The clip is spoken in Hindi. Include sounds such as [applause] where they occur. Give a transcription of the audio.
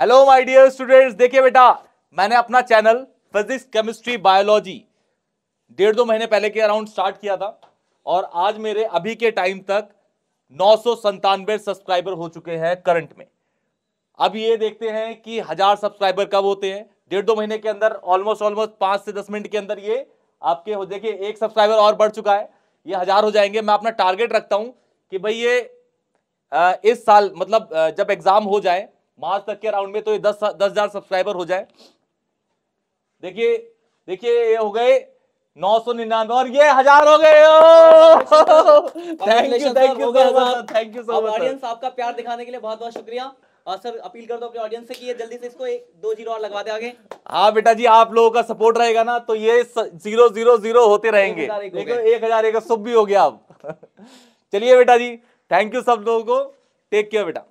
हेलो माय डियर स्टूडेंट्स देखिए बेटा मैंने अपना चैनल फिजिक्स केमिस्ट्री बायोलॉजी डेढ़ दो महीने पहले के अराउंड स्टार्ट किया था और आज मेरे अभी के टाइम तक नौ सौ सब्सक्राइबर हो चुके हैं करंट में अब ये देखते हैं कि हजार सब्सक्राइबर कब होते हैं डेढ़ दो महीने के अंदर ऑलमोस्ट ऑलमोस्ट पाँच से दस मिनट के अंदर ये आपके हो देखिए एक सब्सक्राइबर और बढ़ चुका है ये हजार हो जाएंगे मैं अपना टारगेट रखता हूँ कि भाई ये इस साल मतलब जब एग्ज़ाम हो जाए मार्च तक के राउंड में तो ये दस दस हजार सब्सक्राइबर हो जाए देखिए देखिए ये हो गए नौ सौ निन्यानवे और ये हजार हो गए thank you thank you thank you so much audience आपका प्यार दिखाने के लिए बहुत बहुत शुक्रिया और सर अपील कर दो अपने ऑडियंस से कि ये जल्दी से इसको एक दो जीरो और लगवा दे आगे हाँ बेटा जी आप लोगों का सपोर्ट रहेगा ना तो ये जीरो जीरो जीरो होते रहेंगे एक हजार एक सौ भी हो गया आप [laughs] चलिए बेटा जी थैंक यू सब लोगों को टेक केयर बेटा